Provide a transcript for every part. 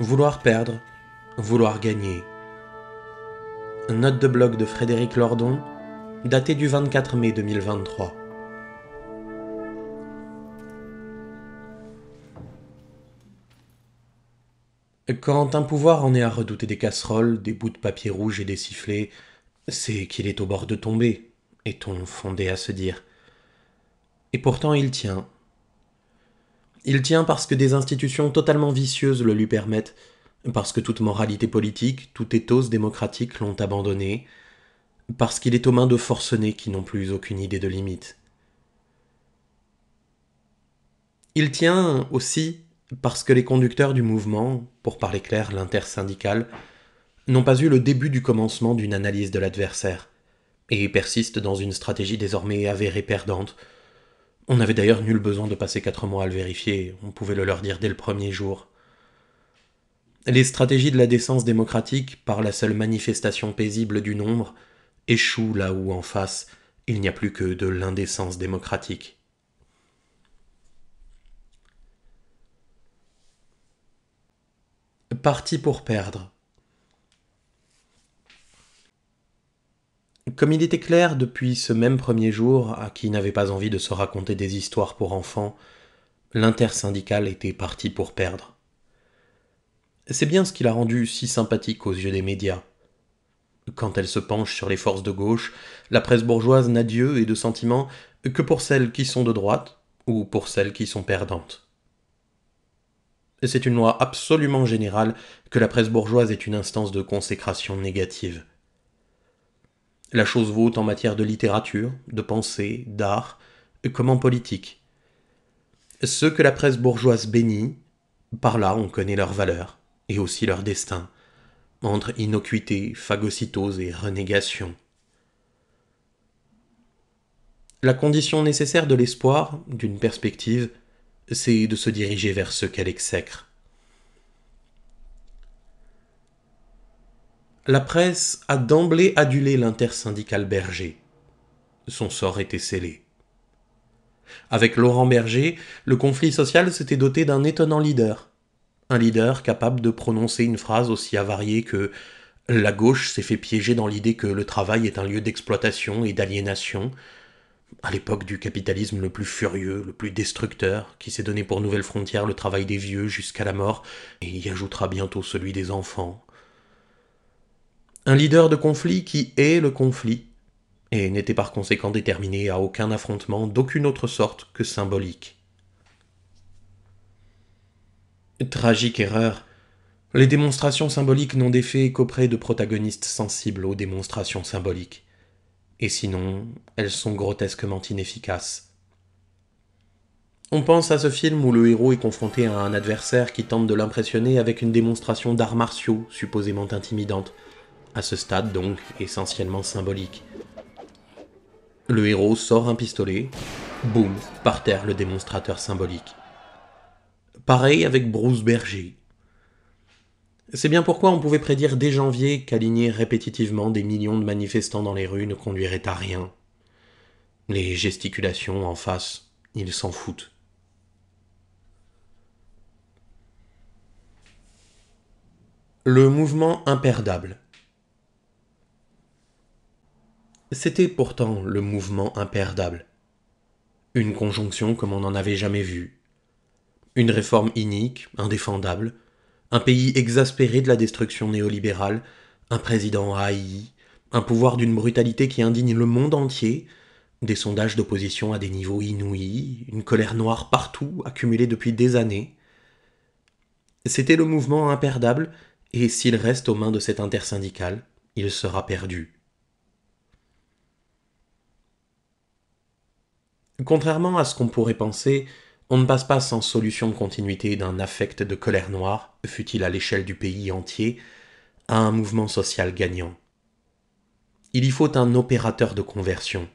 Vouloir perdre, vouloir gagner. Note de blog de Frédéric Lordon, datée du 24 mai 2023. Quand un pouvoir en est à redouter des casseroles, des bouts de papier rouge et des sifflets, c'est qu'il est au bord de tomber, est-on fondé à se dire. Et pourtant il tient, il tient parce que des institutions totalement vicieuses le lui permettent, parce que toute moralité politique, tout éthos démocratique l'ont abandonné, parce qu'il est aux mains de forcenés qui n'ont plus aucune idée de limite. Il tient aussi parce que les conducteurs du mouvement, pour parler clair l'intersyndical, n'ont pas eu le début du commencement d'une analyse de l'adversaire, et persistent dans une stratégie désormais avérée perdante, on n'avait d'ailleurs nul besoin de passer quatre mois à le vérifier, on pouvait le leur dire dès le premier jour. Les stratégies de la décence démocratique, par la seule manifestation paisible du nombre, échouent là où en face il n'y a plus que de l'indécence démocratique. Parti pour perdre. Comme il était clair depuis ce même premier jour à qui n'avait pas envie de se raconter des histoires pour enfants, l'intersyndicale était parti pour perdre. C'est bien ce qui l'a rendu si sympathique aux yeux des médias. Quand elle se penche sur les forces de gauche, la presse bourgeoise n'a d'yeux et de sentiments que pour celles qui sont de droite ou pour celles qui sont perdantes. C'est une loi absolument générale que la presse bourgeoise est une instance de consécration négative. La chose vaut en matière de littérature, de pensée, d'art, comme en politique. Ceux que la presse bourgeoise bénit, par là on connaît leur valeur, et aussi leur destin, entre innocuité, phagocytose et renégation. La condition nécessaire de l'espoir, d'une perspective, c'est de se diriger vers ce qu'elle exècre. la presse a d'emblée adulé l'intersyndical Berger. Son sort était scellé. Avec Laurent Berger, le conflit social s'était doté d'un étonnant leader. Un leader capable de prononcer une phrase aussi avariée que La gauche s'est fait piéger dans l'idée que le travail est un lieu d'exploitation et d'aliénation, à l'époque du capitalisme le plus furieux, le plus destructeur, qui s'est donné pour nouvelle frontière le travail des vieux jusqu'à la mort, et y ajoutera bientôt celui des enfants, un leader de conflit qui hait le conflit, et n'était par conséquent déterminé à aucun affrontement d'aucune autre sorte que symbolique. Tragique erreur. Les démonstrations symboliques n'ont d'effet qu'auprès de protagonistes sensibles aux démonstrations symboliques. Et sinon, elles sont grotesquement inefficaces. On pense à ce film où le héros est confronté à un adversaire qui tente de l'impressionner avec une démonstration d'arts martiaux supposément intimidante, à ce stade donc essentiellement symbolique. Le héros sort un pistolet, boum, par terre le démonstrateur symbolique. Pareil avec Bruce Berger. C'est bien pourquoi on pouvait prédire dès janvier qu'aligner répétitivement des millions de manifestants dans les rues ne conduirait à rien. Les gesticulations en face, ils s'en foutent. Le mouvement imperdable. C'était pourtant le mouvement imperdable. Une conjonction comme on n'en avait jamais vu. Une réforme inique, indéfendable, un pays exaspéré de la destruction néolibérale, un président haï, un pouvoir d'une brutalité qui indigne le monde entier, des sondages d'opposition à des niveaux inouïs, une colère noire partout accumulée depuis des années. C'était le mouvement imperdable, et s'il reste aux mains de cet intersyndical, il sera perdu. Contrairement à ce qu'on pourrait penser, on ne passe pas sans solution de continuité d'un affect de colère noire, fut-il à l'échelle du pays entier, à un mouvement social gagnant. Il y faut un opérateur de conversion,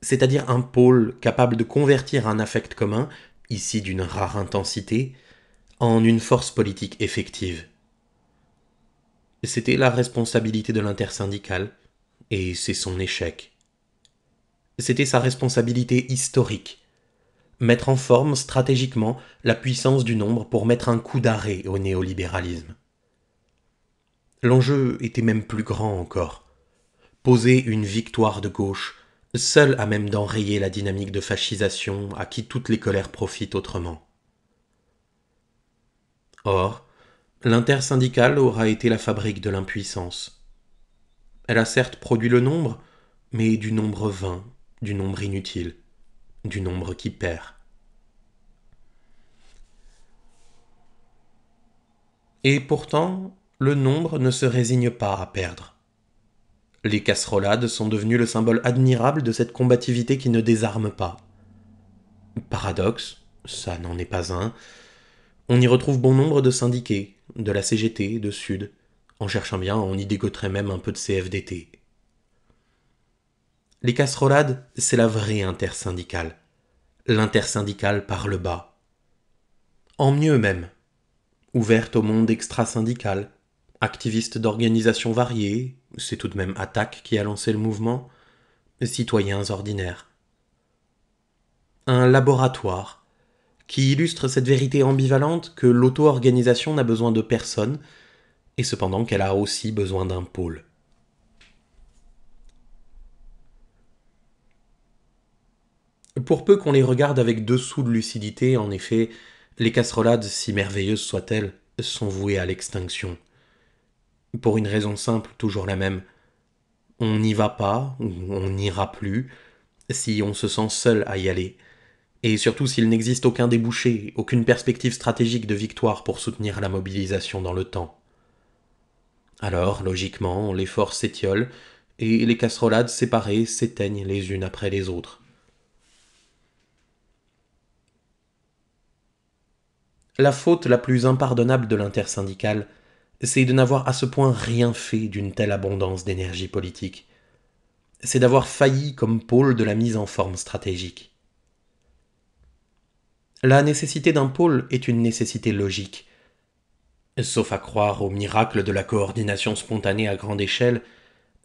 c'est-à-dire un pôle capable de convertir un affect commun, ici d'une rare intensité, en une force politique effective. C'était la responsabilité de l'intersyndicale, et c'est son échec c'était sa responsabilité historique. Mettre en forme stratégiquement la puissance du nombre pour mettre un coup d'arrêt au néolibéralisme. L'enjeu était même plus grand encore. Poser une victoire de gauche, seule à même d'enrayer la dynamique de fascisation à qui toutes les colères profitent autrement. Or, l'intersyndicale aura été la fabrique de l'impuissance. Elle a certes produit le nombre, mais du nombre vain, du nombre inutile, du nombre qui perd. Et pourtant, le nombre ne se résigne pas à perdre. Les casserolades sont devenues le symbole admirable de cette combativité qui ne désarme pas. Paradoxe, ça n'en est pas un. On y retrouve bon nombre de syndiqués, de la CGT, de Sud. En cherchant bien, on y dégoterait même un peu de CFDT. Les casserolades, c'est la vraie intersyndicale. L'intersyndicale par le bas. En mieux même. Ouverte au monde extra-syndical. activistes d'organisations variées, c'est tout de même Attaque qui a lancé le mouvement, citoyens ordinaires. Un laboratoire qui illustre cette vérité ambivalente que l'auto-organisation n'a besoin de personne, et cependant qu'elle a aussi besoin d'un pôle. Pour peu qu'on les regarde avec dessous de lucidité, en effet, les casserolades, si merveilleuses soient-elles, sont vouées à l'extinction. Pour une raison simple, toujours la même. On n'y va pas, ou on n'ira plus, si on se sent seul à y aller. Et surtout s'il n'existe aucun débouché, aucune perspective stratégique de victoire pour soutenir la mobilisation dans le temps. Alors, logiquement, les forces s'étiolent, et les casserolades séparées s'éteignent les unes après les autres. La faute la plus impardonnable de l'intersyndicale, c'est de n'avoir à ce point rien fait d'une telle abondance d'énergie politique. C'est d'avoir failli comme pôle de la mise en forme stratégique. La nécessité d'un pôle est une nécessité logique. Sauf à croire au miracle de la coordination spontanée à grande échelle,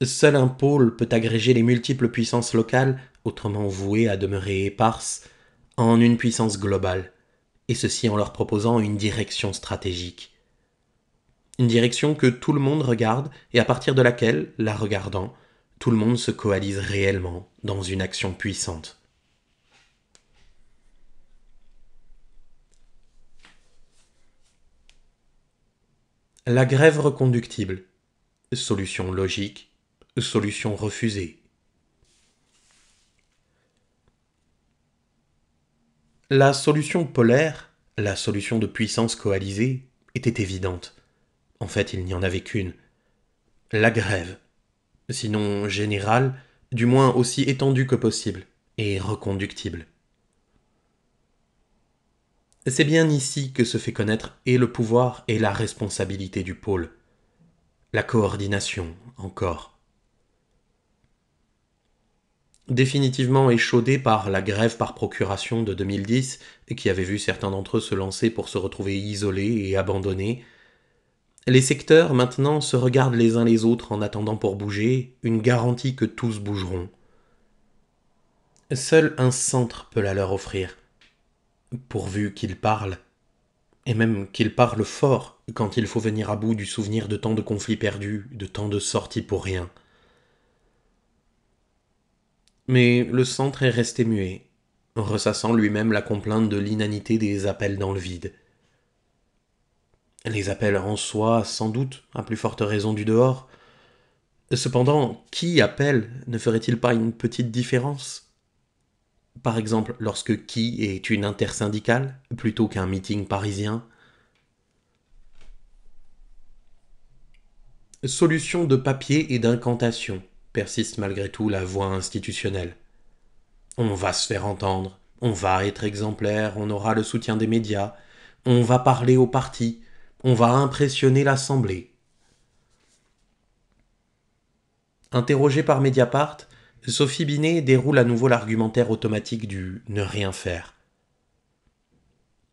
seul un pôle peut agréger les multiples puissances locales, autrement vouées à demeurer éparses, en une puissance globale et ceci en leur proposant une direction stratégique. Une direction que tout le monde regarde et à partir de laquelle, la regardant, tout le monde se coalise réellement dans une action puissante. La grève reconductible. Solution logique, solution refusée. La solution polaire, la solution de puissance coalisée, était évidente. En fait, il n'y en avait qu'une. La grève. Sinon générale, du moins aussi étendue que possible, et reconductible. C'est bien ici que se fait connaître et le pouvoir et la responsabilité du pôle. La coordination, encore définitivement échaudés par la grève par procuration de 2010 qui avait vu certains d'entre eux se lancer pour se retrouver isolés et abandonnés, les secteurs maintenant se regardent les uns les autres en attendant pour bouger, une garantie que tous bougeront. Seul un centre peut la leur offrir, pourvu qu'ils parlent, et même qu'ils parlent fort quand il faut venir à bout du souvenir de tant de conflits perdus, de tant de sorties pour rien. Mais le centre est resté muet, ressassant lui-même la complainte de l'inanité des appels dans le vide. Les appels en soi, sans doute, à plus forte raison du dehors. Cependant, qui appelle ne ferait-il pas une petite différence Par exemple, lorsque qui est une intersyndicale plutôt qu'un meeting parisien Solution de papier et d'incantation persiste malgré tout la voix institutionnelle. On va se faire entendre, on va être exemplaire, on aura le soutien des médias, on va parler au parti, on va impressionner l'Assemblée. Interrogée par Mediapart, Sophie Binet déroule à nouveau l'argumentaire automatique du ne rien faire.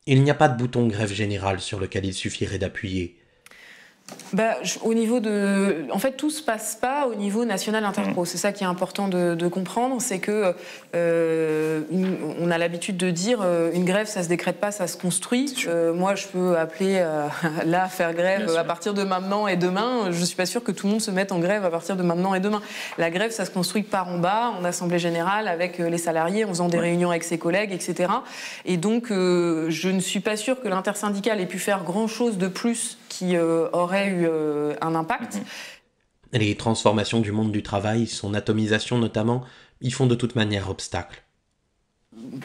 Il n'y a pas de bouton grève générale sur lequel il suffirait d'appuyer. Bah, au niveau de, en fait, tout se passe pas au niveau national interpro. Mm. C'est ça qui est important de, comprendre, c'est que euh, on a l'habitude de dire euh, une grève, ça se décrète pas, ça se construit. Euh, moi, je peux appeler là à faire grève à partir de maintenant et demain. Je suis pas sûr que tout le monde se mette en grève à partir de maintenant et demain. La grève, ça se construit par en bas, en assemblée générale, avec les salariés, en faisant des réunions avec ses collègues, etc. Et donc, je ne suis pas sûr que l'intersyndicale ait pu faire grand chose de plus qui euh, eu euh, un impact. Mm-hmm. Les transformations du monde du travail, son atomisation notamment, y font de toute manière obstacle.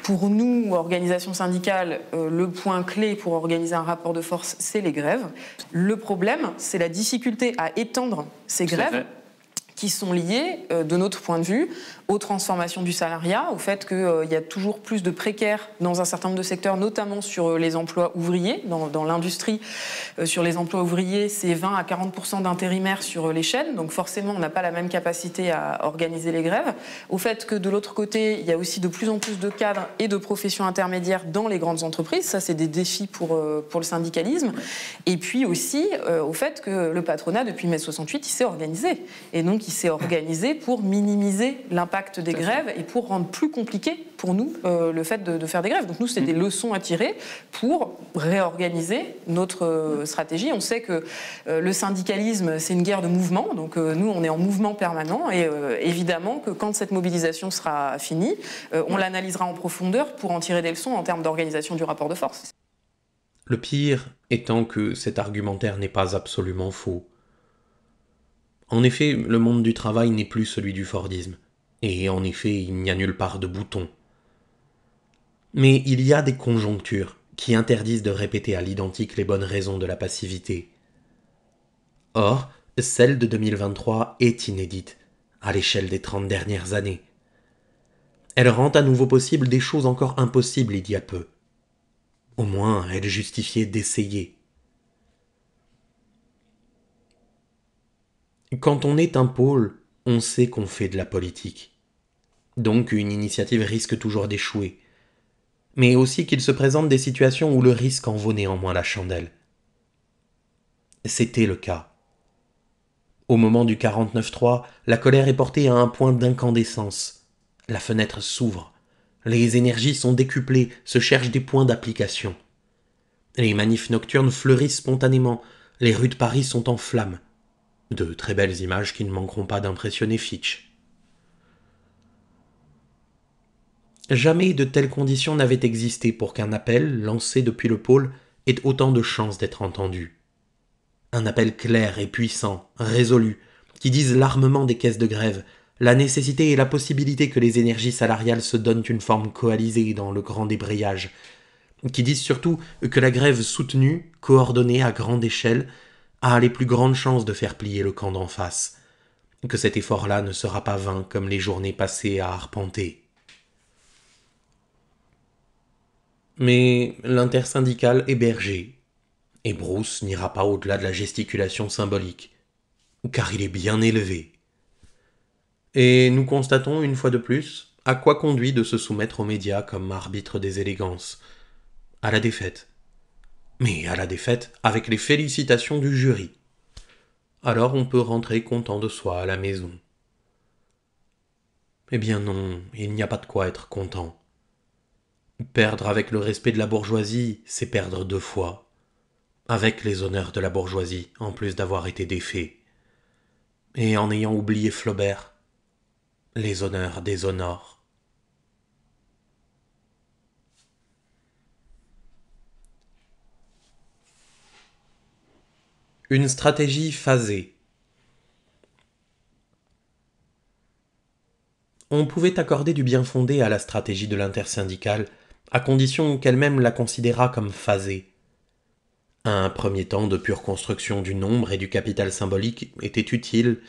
Pour nous, organisation syndicale, euh, le point clé pour organiser un rapport de force, c'est les grèves. Le problème, c'est la difficulté à étendre ces grèves qui sont liées, euh, de notre point de vue, aux transformations du salariat, au fait qu'il euh, y a toujours plus de précaires dans un certain nombre de secteurs, notamment sur euh, les emplois ouvriers, dans, l'industrie. sur les emplois ouvriers, c'est 20 à 40 d'intérimaires sur les chaînes, donc forcément, on n'a pas la même capacité à organiser les grèves. Au fait que de l'autre côté, il y a aussi de plus en plus de cadres et de professions intermédiaires dans les grandes entreprises. Ça, c'est des défis pour, pour le syndicalisme. Et puis aussi, au fait que le patronat, depuis mai 68, il s'est organisé. Et donc, qui s'est organisé pour minimiser l'impact des grèves et pour rendre plus compliqué pour nous euh, le fait de, faire des grèves. Donc nous, c'est des mm-hmm. leçons à tirer pour réorganiser notre euh, stratégie. On sait que euh, le syndicalisme, c'est une guerre de mouvement. Donc nous, on est en mouvement permanent. Et évidemment que quand cette mobilisation sera finie, on l'analysera en profondeur pour en tirer des leçons en termes d'organisation du rapport de force. Le pire étant que cet argumentaire n'est pas absolument faux. En effet, le monde du travail n'est plus celui du Fordisme, et en effet, il n'y a nulle part de bouton. Mais il y a des conjonctures qui interdisent de répéter à l'identique les bonnes raisons de la passivité. Or, celle de 2023 est inédite, à l'échelle des 30 dernières années. Elle rend à nouveau possible des choses encore impossibles il y a peu. Au moins, elle justifiait d'essayer. Quand on est un pôle, on sait qu'on fait de la politique. Donc une initiative risque toujours d'échouer. Mais aussi qu'il se présente des situations où le risque en vaut néanmoins la chandelle. C'était le cas. Au moment du 49-3, la colère est portée à un point d'incandescence. La fenêtre s'ouvre. Les énergies sont décuplées, se cherchent des points d'application. Les manifs nocturnes fleurissent spontanément, les rues de Paris sont en flammes. De très belles images qui ne manqueront pas d'impressionner Fitch. Jamais de telles conditions n'avaient existé pour qu'un appel lancé depuis le pôle ait autant de chances d'être entendu. Un appel clair et puissant, résolu, qui dise l'armement des caisses de grève, la nécessité et la possibilité que les énergies salariales se donnent une forme coalisée dans le grand débrayage, qui disent surtout que la grève soutenue, coordonnée à grande échelle, a ah, les plus grandes chances de faire plier le camp d'en face, que cet effort-là ne sera pas vain comme les journées passées à arpenter. Mais l'intersyndicale est berger, et Bruce n'ira pas au-delà de la gesticulation symbolique, car il est bien élevé. Et nous constatons une fois de plus à quoi conduit de se soumettre aux médias comme arbitre des élégances, à la défaite mais à la défaite avec les félicitations du jury. Alors on peut rentrer content de soi à la maison. Eh bien non, il n'y a pas de quoi être content. Perdre avec le respect de la bourgeoisie, c'est perdre deux fois. Avec les honneurs de la bourgeoisie, en plus d'avoir été défait. Et en ayant oublié Flaubert, les honneurs déshonorent. Une stratégie phasée. On pouvait accorder du bien fondé à la stratégie de l'intersyndicale, à condition qu'elle-même la considérât comme phasée. Un premier temps de pure construction du nombre et du capital symbolique était utile,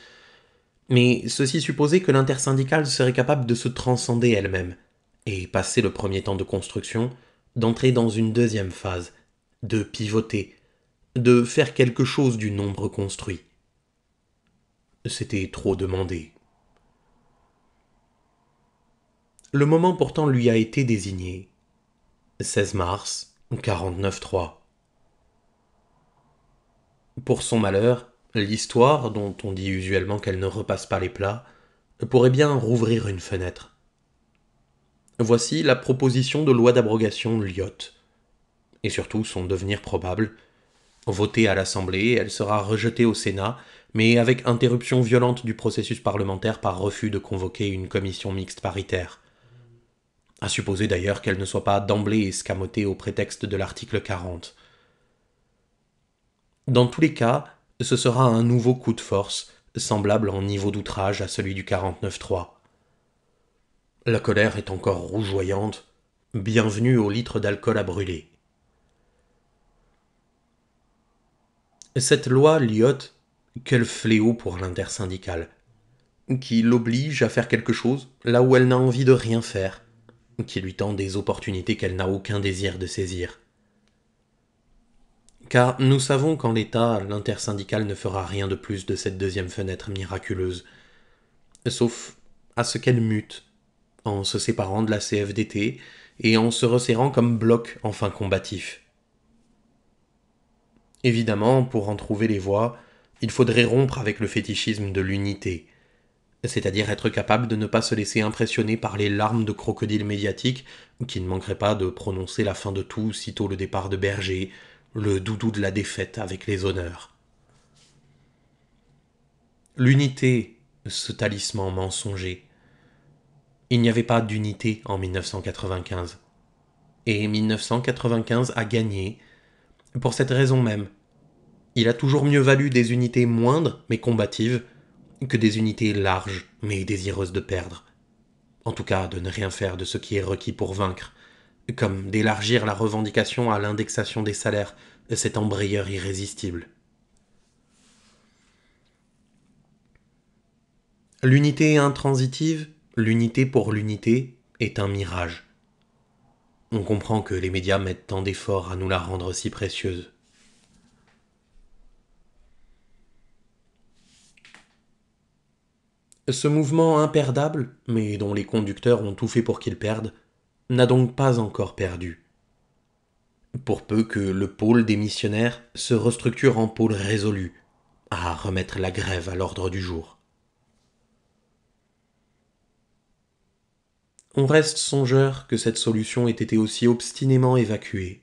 mais ceci supposait que l'intersyndicale serait capable de se transcender elle-même, et passer le premier temps de construction, d'entrer dans une deuxième phase, de pivoter, de faire quelque chose du nombre construit. C'était trop demandé. Le moment pourtant lui a été désigné. 16 mars 49-3. Pour son malheur, l'histoire, dont on dit usuellement qu'elle ne repasse pas les plats, pourrait bien rouvrir une fenêtre. Voici la proposition de loi d'abrogation Lyotte, et surtout son devenir probable, Votée à l'Assemblée, elle sera rejetée au Sénat, mais avec interruption violente du processus parlementaire par refus de convoquer une commission mixte paritaire. À supposer d'ailleurs qu'elle ne soit pas d'emblée escamotée au prétexte de l'article 40. Dans tous les cas, ce sera un nouveau coup de force, semblable en niveau d'outrage à celui du 49-3. La colère est encore rougeoyante. Bienvenue au litre d'alcool à brûler. Cette loi Lyotte, quel fléau pour l'intersyndicale, qui l'oblige à faire quelque chose là où elle n'a envie de rien faire, qui lui tend des opportunités qu'elle n'a aucun désir de saisir. Car nous savons qu'en l'état, l'intersyndicale ne fera rien de plus de cette deuxième fenêtre miraculeuse, sauf à ce qu'elle mute, en se séparant de la CFDT et en se resserrant comme bloc enfin combatif. Évidemment, pour en trouver les voies, il faudrait rompre avec le fétichisme de l'unité, c'est-à-dire être capable de ne pas se laisser impressionner par les larmes de crocodile médiatique qui ne manquerait pas de prononcer la fin de tout sitôt le départ de Berger, le doudou de la défaite avec les honneurs. L'unité, ce talisman mensonger. Il n'y avait pas d'unité en 1995. Et 1995 a gagné pour cette raison même. Il a toujours mieux valu des unités moindres mais combatives que des unités larges mais désireuses de perdre. En tout cas, de ne rien faire de ce qui est requis pour vaincre, comme d'élargir la revendication à l'indexation des salaires, cet embrayeur irrésistible. L'unité intransitive, l'unité pour l'unité, est un mirage. On comprend que les médias mettent tant d'efforts à nous la rendre si précieuse. Ce mouvement imperdable, mais dont les conducteurs ont tout fait pour qu'il perde, n'a donc pas encore perdu. Pour peu que le pôle des missionnaires se restructure en pôle résolu, à remettre la grève à l'ordre du jour. on reste songeur que cette solution ait été aussi obstinément évacuée.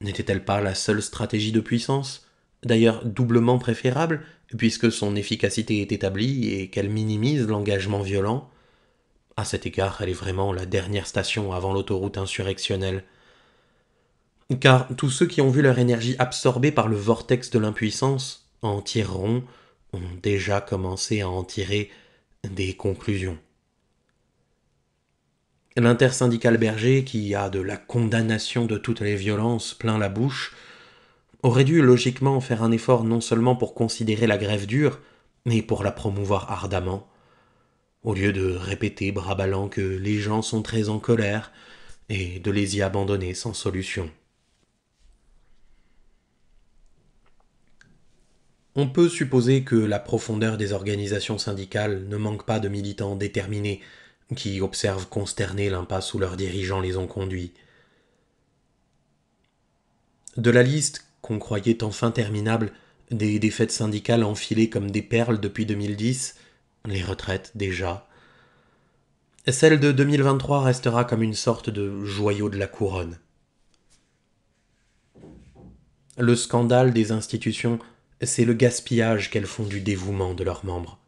N'était-elle pas la seule stratégie de puissance, d'ailleurs doublement préférable, puisque son efficacité est établie et qu'elle minimise l'engagement violent À cet égard, elle est vraiment la dernière station avant l'autoroute insurrectionnelle. Car tous ceux qui ont vu leur énergie absorbée par le vortex de l'impuissance en tireront, ont déjà commencé à en tirer des conclusions. L'intersyndical berger, qui a de la condamnation de toutes les violences plein la bouche, aurait dû logiquement faire un effort non seulement pour considérer la grève dure, mais pour la promouvoir ardemment. Au lieu de répéter bras que les gens sont très en colère et de les y abandonner sans solution. On peut supposer que la profondeur des organisations syndicales ne manque pas de militants déterminés qui observent consternés l'impasse où leurs dirigeants les ont conduits. De la liste, qu'on croyait enfin terminable, des défaites syndicales enfilées comme des perles depuis 2010, les retraites déjà. Celle de 2023 restera comme une sorte de joyau de la couronne. Le scandale des institutions, c'est le gaspillage qu'elles font du dévouement de leurs membres.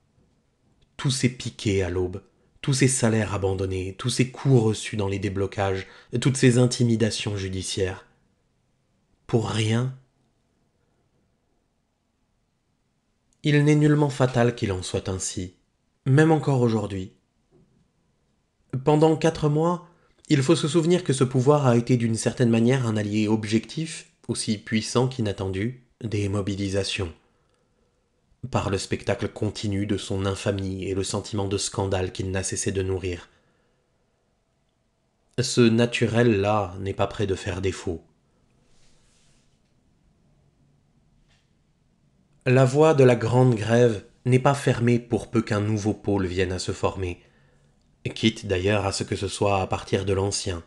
Tout s'est piqué à l'aube tous ces salaires abandonnés, tous ces coups reçus dans les déblocages, toutes ces intimidations judiciaires. Pour rien Il n'est nullement fatal qu'il en soit ainsi, même encore aujourd'hui. Pendant quatre mois, il faut se souvenir que ce pouvoir a été d'une certaine manière un allié objectif, aussi puissant qu'inattendu, des mobilisations par le spectacle continu de son infamie et le sentiment de scandale qu'il n'a cessé de nourrir. Ce naturel-là n'est pas près de faire défaut. La voie de la grande grève n'est pas fermée pour peu qu'un nouveau pôle vienne à se former, quitte d'ailleurs à ce que ce soit à partir de l'ancien.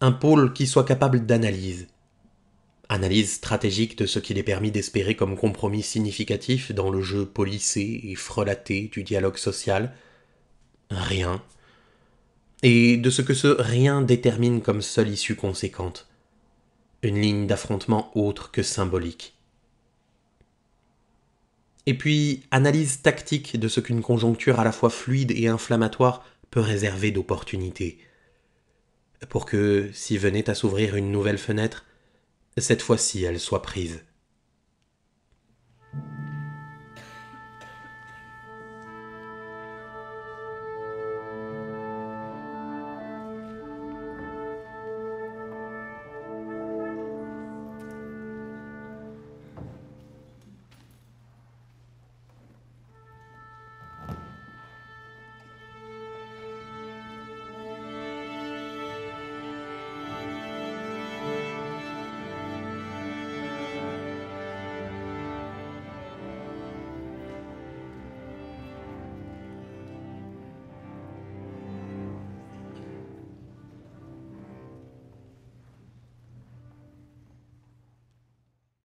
Un pôle qui soit capable d'analyse, Analyse stratégique de ce qu'il est permis d'espérer comme compromis significatif dans le jeu polissé et frelaté du dialogue social. Rien. Et de ce que ce rien détermine comme seule issue conséquente. Une ligne d'affrontement autre que symbolique. Et puis, analyse tactique de ce qu'une conjoncture à la fois fluide et inflammatoire peut réserver d'opportunités. Pour que, si venait à s'ouvrir une nouvelle fenêtre, cette fois-ci elle soit prise